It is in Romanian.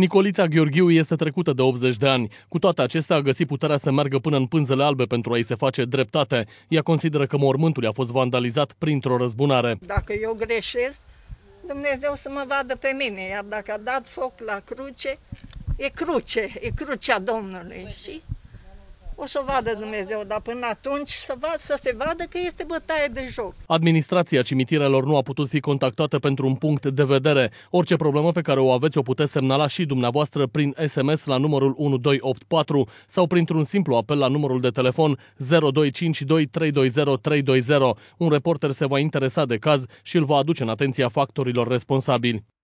Nicolița Gheorghiu este trecută de 80 de ani. Cu toate acestea, a găsit puterea să meargă până în pânzele albe pentru a-i se face dreptate. Ea consideră că mormântul a fost vandalizat printr-o răzbunare. Dacă eu greșesc, Dumnezeu să mă vadă pe mine, iar dacă a dat foc la cruce, e cruce, e crucea Domnului. Și o să vadă Dumnezeu, dar până atunci să, vad, să se vadă că este bătaie de joc. Administrația cimitirelor nu a putut fi contactată pentru un punct de vedere. Orice problemă pe care o aveți o puteți semnala și dumneavoastră prin SMS la numărul 1284 sau printr-un simplu apel la numărul de telefon 0252320320. Un reporter se va interesa de caz și îl va aduce în atenția factorilor responsabili.